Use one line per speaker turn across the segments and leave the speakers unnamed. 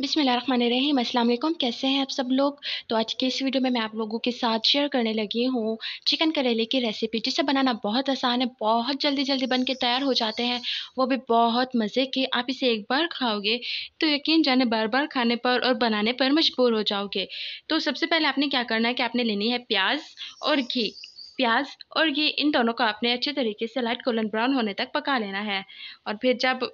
बिसमीम अल्लाम कैसे हैं आप सब लोग तो आज के इस वीडियो में मैं आप लोगों के साथ शेयर करने लगी हूँ चिकन करेले की रेसिपी जिसे बनाना बहुत आसान है बहुत जल्दी जल्दी बन के तैयार हो जाते हैं वो भी बहुत मज़े के आप इसे एक बार खाओगे तो यकीन जाने बार बार खाने पर और बनाने पर मजबूर हो जाओगे तो सबसे पहले आपने क्या करना है कि आपने लेनी है प्याज और घी प्याज और घी इन दोनों को आपने अच्छे तरीके से लाइट गोल्डन ब्राउन होने तक पका लेना है और फिर जब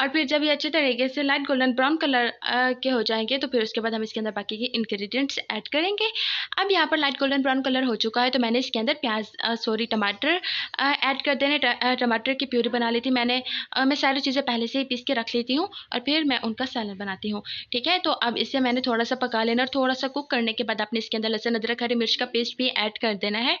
और फिर जब ये अच्छे तरीके से लाइट गोल्डन ब्राउन कलर के हो जाएंगे तो फिर उसके बाद हम इसके अंदर बाकी के इंग्रेडिएंट्स ऐड करेंगे अब यहाँ पर लाइट गोल्डन ब्राउन कलर हो चुका है तो मैंने इसके अंदर प्याज सॉरी टमाटर ऐड कर देने टमाटर की प्यूरी बना ली थी मैंने आ, मैं सारी चीज़ें पहले से ही पीस के रख लेती हूँ और फिर मैं उनका सैलड बनाती हूँ ठीक है तो अब इसे मैंने थोड़ा सा पका लेना और थोड़ा सा कुक करने के बाद आपने इसके अंदर लहसुन अदरक हरी मिर्च का पेस्ट भी ऐड कर देना है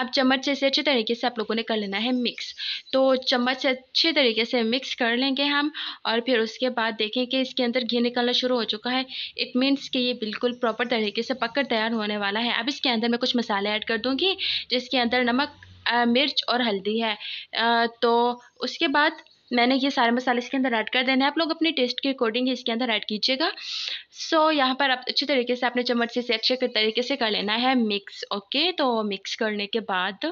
अब चम्मच से इसे अच्छे तरीके से आप लोगों ने कर लेना है मिक्स तो चम्मच से अच्छे तरीके से मिक्स कर लेंगे हम और फिर उसके बाद देखें कि इसके अंदर घी निकलना शुरू हो चुका है इट मीन्स कि ये बिल्कुल प्रॉपर तरीके से पककर तैयार होने वाला है अब इसके अंदर मैं कुछ मसाले ऐड कर दूँगी जिसके अंदर नमक आ, मिर्च और हल्दी है आ, तो उसके बाद मैंने ये सारे मसाले इसके अंदर ऐड कर देने हैं आप लोग अपने टेस्ट के अकॉर्डिंग इसके अंदर ऐड कीजिएगा सो so, यहाँ पर आप अच्छे तरीके से अपने चम्मच से अच्छे तरीके से कर लेना है मिक्स ओके okay? तो मिक्स करने के बाद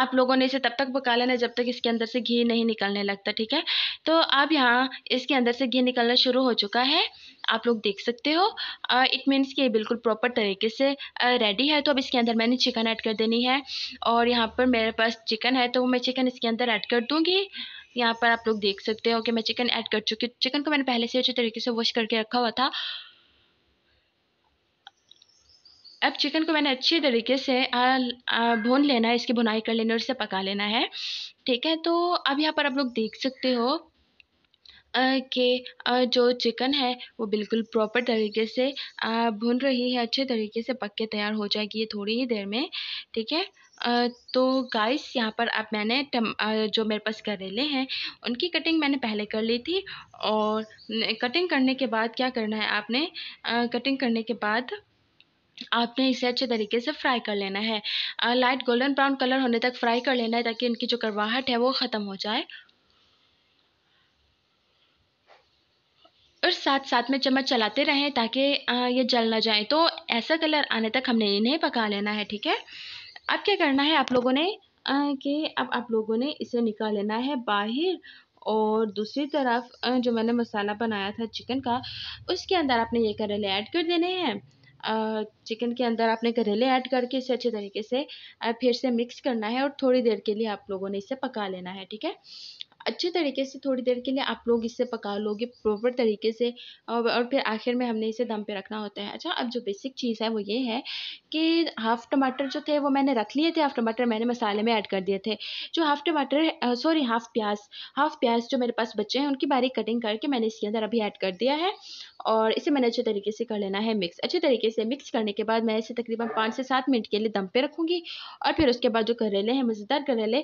आप लोगों ने इसे तब तक पका लेना जब तक इसके अंदर से घी नहीं निकलने लगता ठीक है तो अब यहाँ इसके अंदर से घी निकलना शुरू हो चुका है आप लोग देख सकते हो इट मीन्स कि ये बिल्कुल प्रॉपर तरीके से रेडी है तो अब इसके अंदर मैंने चिकन ऐड कर देनी है और यहाँ पर मेरे पास चिकन है तो मैं चिकन इसके अंदर ऐड कर दूँगी यहाँ पर आप लोग देख सकते हो कि मैं चिकन ऐड कर चुकी चिकन को मैंने पहले से अच्छे तरीके से वॉश करके रखा हुआ था अब चिकन को मैंने अच्छी तरीके से भून लेना है इसकी भुनाई कर लेना और इसे पका लेना है ठीक है तो अब यहाँ पर आप लोग देख सकते हो कि जो चिकन है वो बिल्कुल प्रॉपर तरीके से भुन रही है अच्छे तरीके से पक के तैयार हो जाएगी ये थोड़ी ही देर में ठीक है तो गाइस यहाँ पर अब मैंने जो मेरे पास करेले हैं उनकी कटिंग मैंने पहले कर ली थी और कटिंग करने के बाद क्या करना है आपने कटिंग करने के बाद आपने इसे अच्छे तरीके से फ्राई कर लेना है लाइट गोल्डन ब्राउन कलर होने तक फ्राई कर लेना है ताकि इनकी जो करवाहट है वो ख़त्म हो जाए और साथ साथ में चम्मच चलाते रहें ताकि ये जल ना जाए तो ऐसा कलर आने तक हमने इन्हें पका लेना है ठीक है अब क्या करना है आप लोगों ने कि अब आप लोगों ने इसे निकाल लेना है बाहर और दूसरी तरफ जो मैंने मसाला बनाया था चिकन का उसके अंदर आपने ये कलर ऐड कर देने हैं चिकन के अंदर आपने करेले ऐड करके इसे अच्छे तरीके से फिर से मिक्स करना है और थोड़ी देर के लिए आप लोगों ने इसे पका लेना है ठीक है अच्छे तरीके से थोड़ी देर के लिए आप लोग इसे पका लोगे प्रॉपर तरीके से और फिर आखिर में हमने इसे दम पे रखना होता है अच्छा अब जो बेसिक चीज़ है वो ये है कि हाफ़ टमाटर जो थे वो मैंने रख लिए थे हाफ़ टमाटर मैंने मसाले में ऐड कर दिए थे जो हाफ़ टमाटर सॉरी हाफ़ प्याज हाफ़ प्याज जो मेरे पास बच्चे हैं उनकी बारीक कटिंग करके मैंने इसके अंदर अभी ऐड कर दिया है और इसे मैंने अच्छे तरीके से कर लेना है मिक्स अच्छे तरीके से मिक्स करने के बाद मैं इसे तकरीबन पाँच से सात मिनट के लिए दम पे रखूँगी और फिर उसके बाद जो करेले हैं मज़ेदार करेले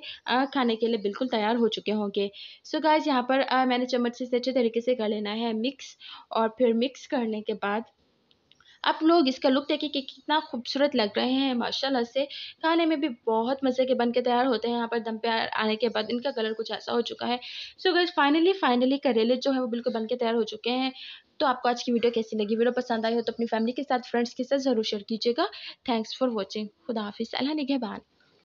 खाने के लिए बिल्कुल तैयार हो चुके होंगे सो गाइज यहाँ पर आ, मैंने चम्मच से अच्छे तरीके से कर लेना है मिक्स और फिर मिक्स करने के बाद आप लोग इसका लुक देखिए कि कितना खूबसूरत लग रहे हैं माशाल्लाह से खाने में भी बहुत मज़े के बन के तैयार होते हैं यहाँ पर दम पे आने के बाद इनका कलर कुछ ऐसा हो चुका है सो गैस फाइनली फाइनली करेले जो है वो बिल्कुल बन के तैयार हो चुके हैं तो आपको आज की वीडियो कैसी लगी वीडियो पसंद आई हो तो अपनी फैमिली के साथ फ्रेंड्स के साथ ज़रूर शेयर कीजिएगा थैंक्स फॉर वॉचिंग खुदाफिस अल्लाह निगहबान